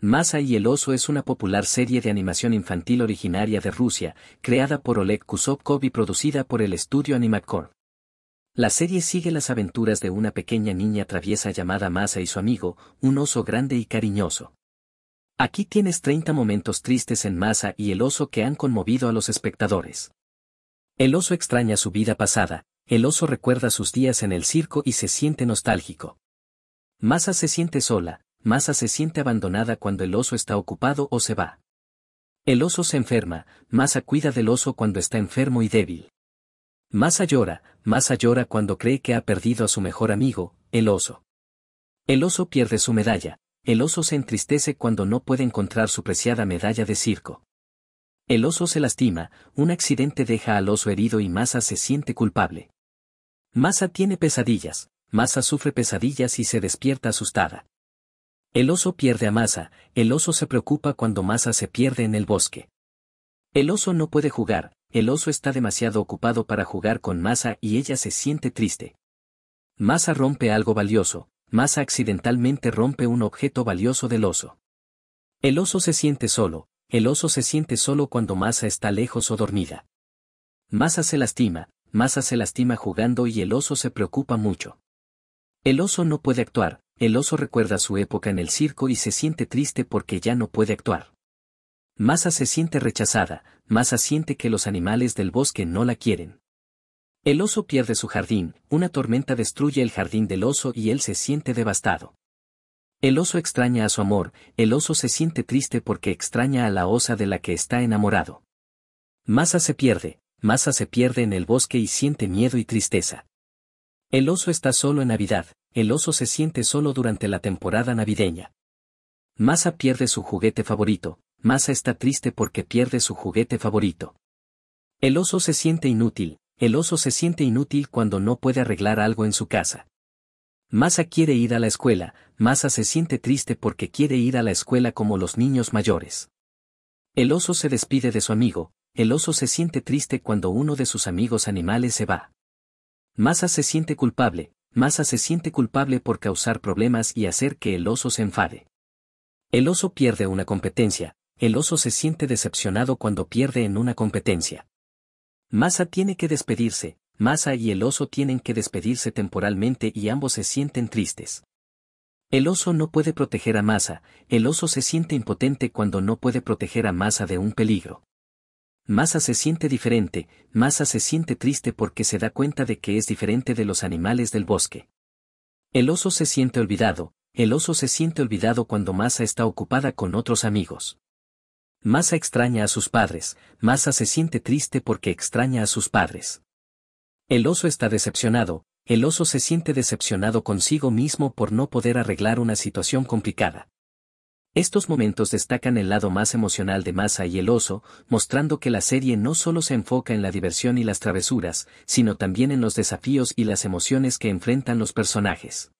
Masa y el oso es una popular serie de animación infantil originaria de Rusia, creada por Oleg Kusopkov y producida por el estudio Animacorp. La serie sigue las aventuras de una pequeña niña traviesa llamada Masa y su amigo, un oso grande y cariñoso. Aquí tienes 30 momentos tristes en Masa y el oso que han conmovido a los espectadores. El oso extraña su vida pasada, el oso recuerda sus días en el circo y se siente nostálgico. Masa se siente sola, Masa se siente abandonada cuando el oso está ocupado o se va. El oso se enferma, Masa cuida del oso cuando está enfermo y débil. Masa llora, Masa llora cuando cree que ha perdido a su mejor amigo, el oso. El oso pierde su medalla, el oso se entristece cuando no puede encontrar su preciada medalla de circo. El oso se lastima, un accidente deja al oso herido y Masa se siente culpable. Masa tiene pesadillas, Masa sufre pesadillas y se despierta asustada. El oso pierde a Masa, el oso se preocupa cuando Masa se pierde en el bosque. El oso no puede jugar, el oso está demasiado ocupado para jugar con Masa y ella se siente triste. Masa rompe algo valioso, Masa accidentalmente rompe un objeto valioso del oso. El oso se siente solo, el oso se siente solo cuando Masa está lejos o dormida. Masa se lastima, Masa se lastima jugando y el oso se preocupa mucho. El oso no puede actuar, el oso recuerda su época en el circo y se siente triste porque ya no puede actuar. Masa se siente rechazada, Masa siente que los animales del bosque no la quieren. El oso pierde su jardín, una tormenta destruye el jardín del oso y él se siente devastado. El oso extraña a su amor, el oso se siente triste porque extraña a la osa de la que está enamorado. Masa se pierde, Masa se pierde en el bosque y siente miedo y tristeza. El oso está solo en Navidad, el oso se siente solo durante la temporada navideña. Masa pierde su juguete favorito, Masa está triste porque pierde su juguete favorito. El oso se siente inútil, el oso se siente inútil cuando no puede arreglar algo en su casa. Masa quiere ir a la escuela, Masa se siente triste porque quiere ir a la escuela como los niños mayores. El oso se despide de su amigo, el oso se siente triste cuando uno de sus amigos animales se va. Masa se siente culpable, Masa se siente culpable por causar problemas y hacer que el oso se enfade. El oso pierde una competencia, el oso se siente decepcionado cuando pierde en una competencia. Masa tiene que despedirse, Masa y el oso tienen que despedirse temporalmente y ambos se sienten tristes. El oso no puede proteger a Masa, el oso se siente impotente cuando no puede proteger a Masa de un peligro. Masa se siente diferente, Masa se siente triste porque se da cuenta de que es diferente de los animales del bosque. El oso se siente olvidado, el oso se siente olvidado cuando Masa está ocupada con otros amigos. Masa extraña a sus padres, Masa se siente triste porque extraña a sus padres. El oso está decepcionado, el oso se siente decepcionado consigo mismo por no poder arreglar una situación complicada. Estos momentos destacan el lado más emocional de Masa y el oso, mostrando que la serie no solo se enfoca en la diversión y las travesuras, sino también en los desafíos y las emociones que enfrentan los personajes.